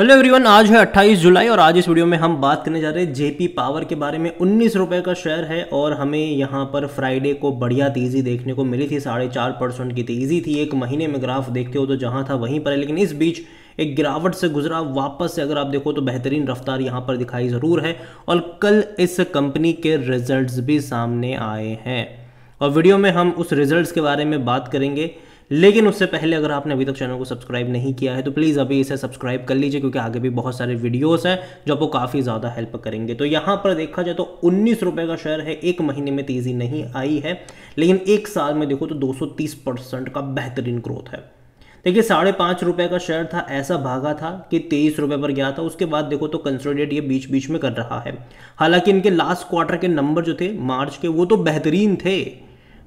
hello everyone आज है 28 जुलाई और आज इस वीडियो में हम बात करने जा रहे हैं जेपी पावर के बारे में उन्नीस रुपये का शेयर है और हमें यहाँ पर फ्राइडे को बढ़िया तेज़ी देखने को मिली थी साढ़े चार परसेंट की तेज़ी थी एक महीने में ग्राफ देखते हो तो जहाँ था वहीं पर है लेकिन इस बीच एक गिरावट से गुजरा वापस से अगर आप देखो तो बेहतरीन रफ्तार यहाँ पर दिखाई ज़रूर है और कल इस कंपनी के रिजल्ट भी सामने आए हैं और वीडियो में हम उस रिजल्ट के बारे में बात करेंगे लेकिन उससे पहले अगर आपने अभी तक चैनल को सब्सक्राइब नहीं किया है तो प्लीज़ अभी इसे सब्सक्राइब कर लीजिए क्योंकि आगे भी बहुत सारे वीडियोस हैं जो आपको काफ़ी ज़्यादा हेल्प करेंगे तो यहाँ पर देखा जाए तो उन्नीस रुपये का शेयर है एक महीने में तेज़ी नहीं आई है लेकिन एक साल में देखो तो दो का बेहतरीन ग्रोथ है देखिए साढ़े पाँच रुपये का शेयर था ऐसा भागा था कि तेईस रुपये पर गया था उसके बाद देखो तो कंसोलिडेट ये बीच बीच में कर रहा है हालांकि इनके लास्ट क्वार्टर के नंबर जो थे मार्च के वो तो बेहतरीन थे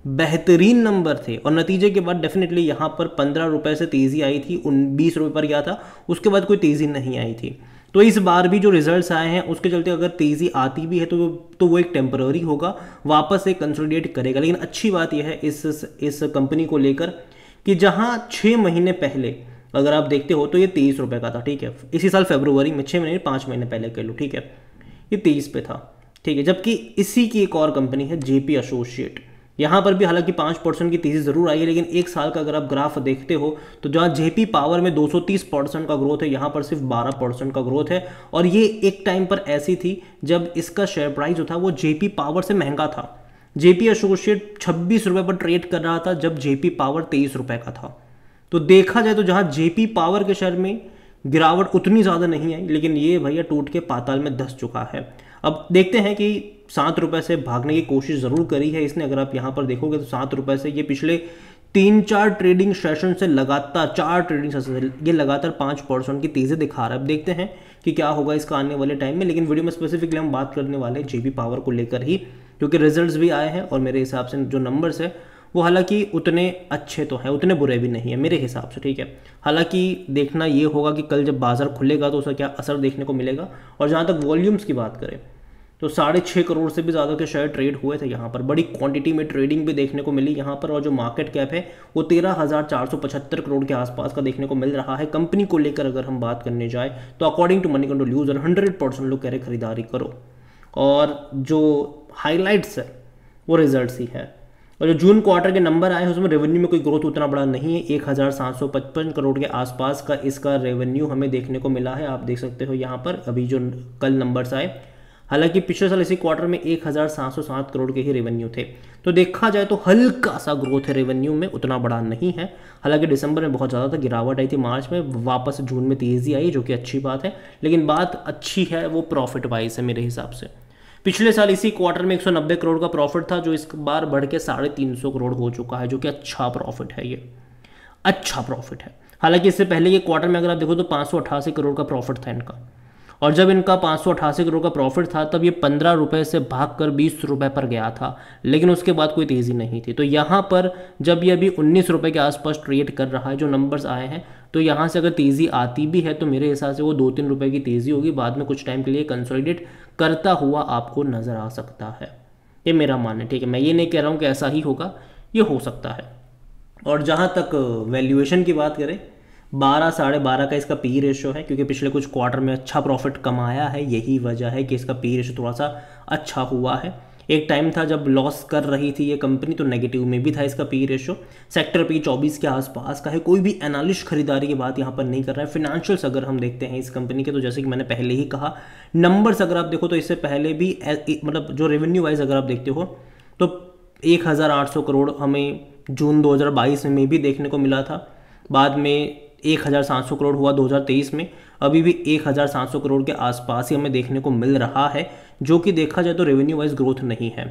बेहतरीन नंबर थे और नतीजे के बाद डेफिनेटली यहाँ पर पंद्रह रुपये से तेज़ी आई थी उन बीस रुपये पर गया था उसके बाद कोई तेज़ी नहीं आई थी तो इस बार भी जो रिजल्ट्स आए हैं उसके चलते अगर तेज़ी आती भी है तो तो वो एक टेम्पररी होगा वापस से कंसोलिडेट करेगा लेकिन अच्छी बात यह है इस इस कंपनी को लेकर कि जहाँ छः महीने पहले अगर आप देखते हो तो ये तेईस रुपये का था ठीक है इसी साल फेब्रुवरी में छः महीने पाँच महीने पहले कह लो ठीक है ये तेईस पे था ठीक है जबकि इसी की एक और कंपनी है जेपी एसोसिएट यहाँ पर भी हालांकि पाँच परसेंट की तेजी जरूर आई है लेकिन एक साल का अगर आप ग्राफ देखते हो तो जहाँ जेपी पावर में 230 परसेंट का ग्रोथ है यहाँ पर सिर्फ 12 परसेंट का ग्रोथ है और ये एक टाइम पर ऐसी थी जब इसका शेयर प्राइस जो था वो जेपी पावर से महंगा था जेपी एसोसिएट छब्बीस रुपये पर ट्रेड कर रहा था जब जेपी पावर तेईस रुपये का था तो देखा जाए तो जहाँ जेपी पावर के शेयर में गिरावट उतनी ज़्यादा नहीं आई लेकिन ये भैया टूट के पाताल में धस चुका है अब देखते हैं कि सात रुपए से भागने की कोशिश ज़रूर करी है इसने अगर आप यहाँ पर देखोगे तो सात रुपए से ये पिछले तीन चार ट्रेडिंग सेशन से लगातार चार ट्रेडिंग सेशन से ये लगातार पाँच परसेंट की तेज़ी दिखा रहा है अब देखते हैं कि क्या होगा इसका आने वाले टाइम में लेकिन वीडियो में स्पेसिफिकली हम बात करने वाले हैं जेबी पावर को लेकर ही क्योंकि रिजल्ट्स भी आए हैं और मेरे हिसाब से जो नंबर्स है वो हालांकि उतने अच्छे तो हैं उतने बुरे भी नहीं है मेरे हिसाब से ठीक है हालांकि देखना ये होगा कि कल जब बाज़ार खुलेगा तो उसका क्या असर देखने को मिलेगा और जहाँ तक वॉल्यूम्स की बात करें तो साढ़े छः करोड़ से भी ज़्यादा के शेयर ट्रेड हुए थे यहाँ पर बड़ी क्वांटिटी में ट्रेडिंग भी देखने को मिली यहाँ पर और जो मार्केट कैप है वो तेरह हज़ार चार सौ पचहत्तर करोड़ के आसपास का देखने को मिल रहा है कंपनी को लेकर अगर हम बात करने जाए तो according to Moneycontrol user hundred percent लोग कह रहे खरीदारी करो और जो हाईलाइट्स है वो रिजल्ट ही है और जो जून क्वार्टर के नंबर आए हैं उसमें रेवेन्यू में कोई ग्रोथ उतना बड़ा नहीं है एक हज़ार सात सौ पचपन करोड़ के आसपास का इसका रेवेन्यू हमें देखने को मिला है आप देख सकते हो यहाँ पर अभी जो कल नंबर्स आए हालांकि पिछले साल इसी क्वार्टर में एक करोड़ के ही रेवेन्यू थे तो देखा जाए तो हल्का सा ग्रोथ है रेवेन्यू में उतना बड़ा नहीं है हालांकि दिसंबर में बहुत ज़्यादा था गिरावट आई थी मार्च में वापस जून में तेज़ी आई जो कि अच्छी बात है लेकिन बात अच्छी है वो प्रॉफिट वाइज है मेरे हिसाब से पिछले साल इसी क्वार्टर में 190 करोड़ का प्रॉफिट था जो इस बार बढ़ के साढ़े तीन सौ करोड़ हो चुका है जो कि अच्छा प्रॉफिट है ये अच्छा प्रॉफिट है हालांकि इससे पहले के क्वार्टर में अगर आप देखो तो पाँच करोड़ का प्रॉफिट था इनका और जब इनका पाँच करोड़ का प्रॉफिट था तब ये पंद्रह रुपये से भाग कर बीस रुपये पर गया था लेकिन उसके बाद कोई तेज़ी नहीं थी तो यहाँ पर जब ये अभी उन्नीस रुपये के आसपास ट्रेड कर रहा है जो नंबर्स आए हैं तो यहाँ से अगर तेज़ी आती भी है तो मेरे हिसाब से वो दो तीन रुपये की तेज़ी होगी बाद में कुछ टाइम के लिए कंसोलिडेट करता हुआ आपको नज़र आ सकता है ये मेरा मानना है ठीक है मैं ये नहीं कह रहा हूँ कि ऐसा ही होगा ये हो सकता है और जहाँ तक वैल्यूएशन की बात करें बारह साढ़े बारह का इसका पी रेशो है क्योंकि पिछले कुछ क्वार्टर में अच्छा प्रॉफिट कमाया है यही वजह है कि इसका पी रेशो थोड़ा सा अच्छा हुआ है एक टाइम था जब लॉस कर रही थी ये कंपनी तो नेगेटिव में भी था इसका पी रेशो सेक्टर पी 24 के आसपास का है कोई भी एनालिस्ट खरीदारी की बात यहाँ पर नहीं कर रहा है फिनेंशियल्स अगर हम देखते हैं इस कंपनी के तो जैसे कि मैंने पहले ही कहा नंबर्स अगर आप देखो तो इससे पहले भी मतलब जो रेवेन्यू वाइज अगर आप देखते हो तो एक करोड़ हमें जून दो में भी देखने को मिला था बाद में एक हज़ार सात सौ करोड़ हुआ 2023 में अभी भी एक हज़ार सात सौ करोड़ के आसपास ही हमें देखने को मिल रहा है जो कि देखा जाए तो रेवेन्यू वाइज ग्रोथ नहीं है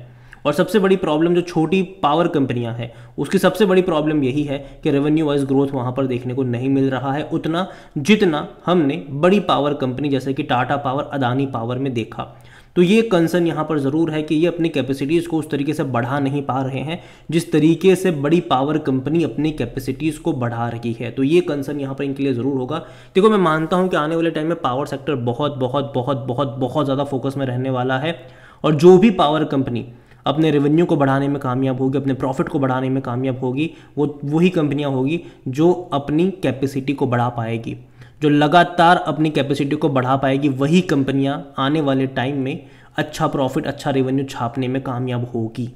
और सबसे बड़ी प्रॉब्लम जो छोटी पावर कंपनियां हैं उसकी सबसे बड़ी प्रॉब्लम यही है कि रेवेन्यू वाइज ग्रोथ वहां पर देखने को नहीं मिल रहा है उतना जितना हमने बड़ी पावर कंपनी जैसे कि टाटा पावर अदानी पावर में देखा तो ये कंसर्न यहाँ पर ज़रूर है कि ये अपनी कैपेसिटीज़ को उस तरीके से बढ़ा नहीं पा रहे हैं जिस तरीके से बड़ी पावर कंपनी अपनी कैपेसिटीज़ को बढ़ा रही है तो ये कंसर्न यहाँ पर इनके लिए ज़रूर होगा देखो मैं मानता हूँ कि आने वाले टाइम में पावर सेक्टर बहुत बहुत बहुत बहुत बहुत बहुत ज़्यादा फोकस में रहने वाला है और जो भी पावर कंपनी अपने रेवेन्यू को बढ़ाने में कामयाब होगी अपने प्रॉफिट को बढ़ाने में कामयाब होगी वो वही कंपनियाँ होगी जो अपनी कैपेसिटी को बढ़ा पाएगी जो लगातार अपनी कैपेसिटी को बढ़ा पाएगी वही कंपनियाँ आने वाले टाइम में अच्छा प्रॉफिट अच्छा रेवेन्यू छापने में कामयाब होगी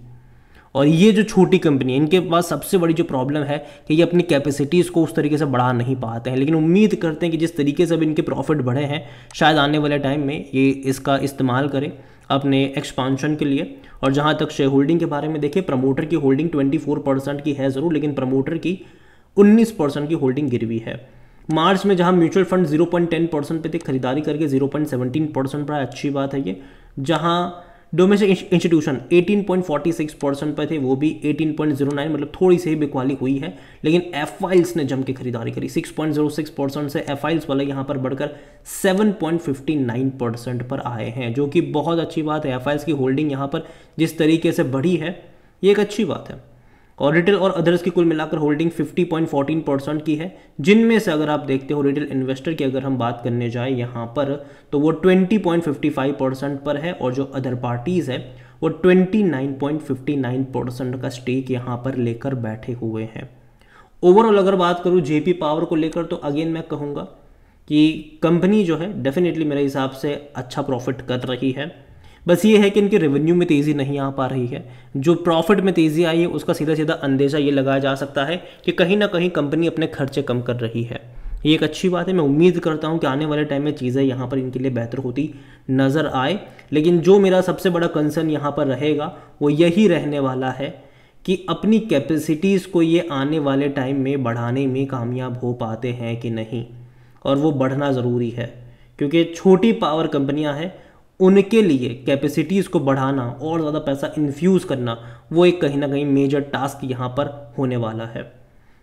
और ये जो छोटी कंपनी है इनके पास सबसे बड़ी जो प्रॉब्लम है कि ये अपनी कैपेसिटीज़ को उस तरीके से बढ़ा नहीं पाते हैं लेकिन उम्मीद करते हैं कि जिस तरीके से अब इनके प्रॉफिट बढ़े हैं शायद आने वाले टाइम में ये इसका इस्तेमाल करें अपने एक्सपांशन के लिए और जहाँ तक शेयर होल्डिंग के बारे में देखिए प्रमोटर की होल्डिंग 24 परसेंट की है ज़रूर लेकिन प्रमोटर की 19 परसेंट की होल्डिंग गिरवी है मार्च में जहां म्यूचुअल फंड 0.10 परसेंट पे थे खरीदारी करके 0.17 परसेंट पर अच्छी बात है ये जहां डोमेस्टिक इंस्टीट्यूशन 18.46 परसेंट पर थे वो भी 18.09 मतलब थोड़ी सी बिकवाली हुई है लेकिन एफ ने जम के खरीदारी करी 6.06 परसेंट से एफ वाले यहाँ पर बढ़कर 7.59 परसेंट पर आए हैं जो कि बहुत अच्छी बात है एफ की होल्डिंग यहाँ पर जिस तरीके से बढ़ी है ये एक अच्छी बात है और रिटेल और अदर्स की कुल मिलाकर होल्डिंग 50.14 परसेंट की है जिनमें से अगर आप देखते हो रिटेल इन्वेस्टर की अगर हम बात करने जाए यहाँ पर तो वो 20.55 परसेंट पर है और जो अदर पार्टीज़ है वो 29.59 परसेंट का स्टेक यहाँ पर लेकर बैठे हुए हैं ओवरऑल अगर बात करूँ जेपी पावर को लेकर तो अगेन मैं कहूँगा कि कंपनी जो है डेफिनेटली मेरे हिसाब से अच्छा प्रॉफिट कर रही है बस ये है कि इनके रेवेन्यू में तेज़ी नहीं आ पा रही है जो प्रॉफिट में तेज़ी आई है उसका सीधा सीधा अंदेशा ये लगाया जा सकता है कि कहीं ना कहीं कंपनी अपने खर्चे कम कर रही है ये एक अच्छी बात है मैं उम्मीद करता हूँ कि आने वाले टाइम में चीज़ें यहाँ पर इनके लिए बेहतर होती नज़र आए लेकिन जो मेरा सबसे बड़ा कंसर्न यहाँ पर रहेगा वो यही रहने वाला है कि अपनी कैपेसिटीज़ को ये आने वाले टाइम में बढ़ाने में कामयाब हो पाते हैं कि नहीं और वो बढ़ना ज़रूरी है क्योंकि छोटी पावर कंपनियां हैं उनके लिए कैपेसिटीज़ को बढ़ाना और ज़्यादा पैसा इन्फ्यूज़ करना वो एक कहीं ना कहीं मेजर टास्क यहाँ पर होने वाला है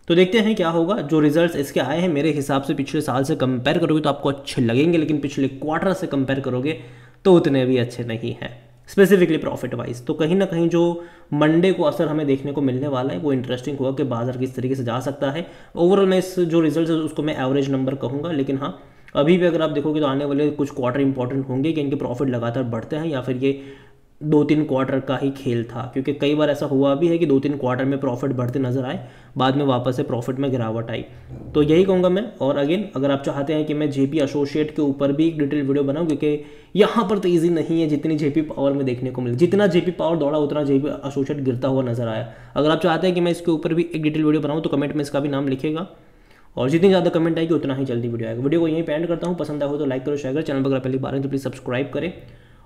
तो देखते हैं क्या होगा जो रिजल्ट्स इसके आए हैं मेरे हिसाब से पिछले साल से कंपेयर करोगे तो आपको अच्छे लगेंगे लेकिन पिछले क्वार्टर से कंपेयर करोगे तो उतने भी अच्छे नहीं हैं स्पेसिफिकली प्रॉफिट वाइज तो कहीं ना कहीं जो मंडे को असर हमें देखने को मिलने वाला है वो इंटरेस्टिंग होगा कि बाजार किस तरीके से जा सकता है ओवरऑल मैं इस जो रिजल्ट है उसको मैं एवरेज नंबर कहूँगा लेकिन हाँ अभी भी अगर आप देखोगे तो आने वाले कुछ क्वार्टर इंपॉर्टेंट होंगे कि इनके प्रॉफिट लगातार बढ़ते हैं या फिर ये दो तीन क्वार्टर का ही खेल था क्योंकि कई बार ऐसा हुआ भी है कि दो तीन क्वार्टर में प्रॉफिट बढ़ते नजर आए बाद में वापस से प्रॉफिट में गिरावट आई तो यही कहूँगा मैं और अगेन अगर आप चाहते हैं कि मैं जेपी एसोसिएट के ऊपर भी एक डिटेल वीडियो बनाऊँ क्योंकि यहाँ पर तो ईजी नहीं है जितनी जेपी पावर में देखने को मिली जितना जेपी पावर दौड़ा उतना जेपी एसोसिएट गिरता हुआ नजर आया अगर आप चाहते हैं कि मैं इसके ऊपर भी एक डिटेल वीडियो बनाऊँ तो कमेंट में इसका भी नाम लिखेगा और जितनी ज़्यादा कमेंट आएगी उतना ही जल्दी वीडियो आएगा वीडियो को यहीं पेंड करता हूँ पसंद आए तो लाइक करो शेयर करो चैनल पर पहली बार है तो प्लीज़ सब्सक्राइब करें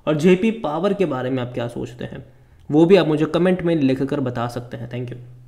और जेपी पावर के बारे में आप क्या सोचते हैं वो भी आप मुझे कमेंट में लिख कर बता सकते हैं थैंक यू